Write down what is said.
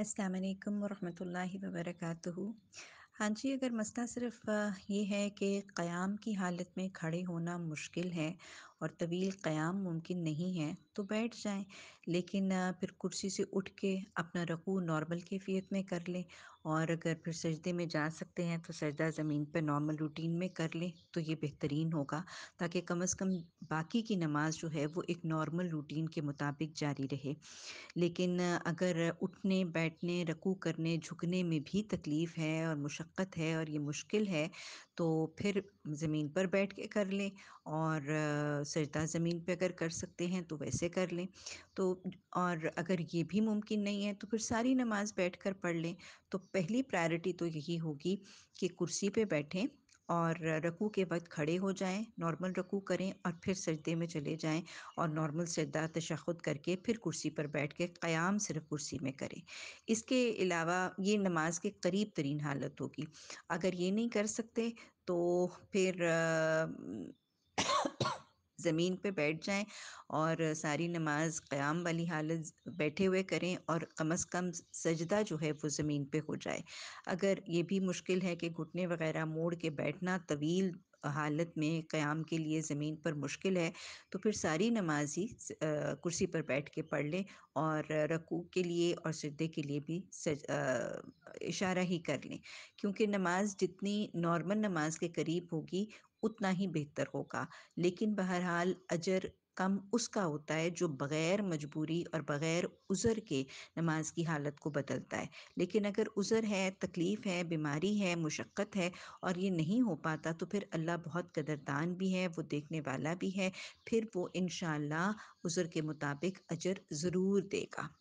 असलकम वरहमल वबरक हाँ जी अगर मसला सिर्फ ये है कि क़याम की हालत में खड़े होना मुश्किल है और तवील क़याम मुमकिन नहीं है तो बैठ जाएं लेकिन फिर कुर्सी से उठ के अपना रकू नॉर्मल कैफियत में कर लें और अगर फिर सजदे में जा सकते हैं तो सजदा ज़मीन पर नॉर्मल रूटीन में कर लें तो ये बेहतरीन होगा ताकि कम अज़ कम बाकी की नमाज जो है वो एक नॉर्मल रूटीन के मुताबिक जारी रहे लेकिन अगर उठने बैठने रकू करने झुकने में भी तकलीफ़ है और मशक्क़त है और ये मुश्किल है तो फिर ज़मीन पर बैठ के कर लें और सजदा ज़मीन पे अगर कर सकते हैं तो वैसे कर लें तो और अगर ये भी मुमकिन नहीं है तो फिर सारी नमाज़ बैठ कर पढ़ लें तो पहली प्रायोरिटी तो यही होगी कि कुर्सी पे बैठें और रकू के वक्त खड़े हो जाएं नॉर्मल रकू करें और फिर सजदे में चले जाएं और नॉर्मल सजदा तशद करके फिर कुर्सी पर बैठ के क़्याम सिर्फ कुर्सी में करें इसके अलावा ये नमाज के करीब तरीन हालत होगी अगर ये नहीं कर सकते तो फिर ज़मीन पे बैठ जाएं और सारी नमाज क़याम वाली हालत बैठे हुए करें और कम अज़ कम सजदा जो है वो ज़मीन पे हो जाए अगर ये भी मुश्किल है कि घुटने वगैरह मोड़ के बैठना तवील हालत में क़याम के लिए ज़मीन पर मुश्किल है तो फिर सारी नमाज ही कुर्सी पर बैठ के पढ़ लें और रकू के लिए और सजदे के लिए भी सज आ, इशारा ही कर लें क्योंकि नमाज जितनी नॉर्मल नमाज के करीब होगी उतना ही बेहतर होगा लेकिन बहरहाल अजर कम उसका होता है जो बग़ैर मजबूरी और बग़ैर उज़र के नमाज़ की हालत को बदलता है लेकिन अगर उज़र है तकलीफ़ है बीमारी है मुशक्क़त है और ये नहीं हो पाता तो फिर अल्लाह बहुत कदरदान भी है वो देखने वाला भी है फिर वो इन उज़र के मुताबिक अजर ज़रूर देगा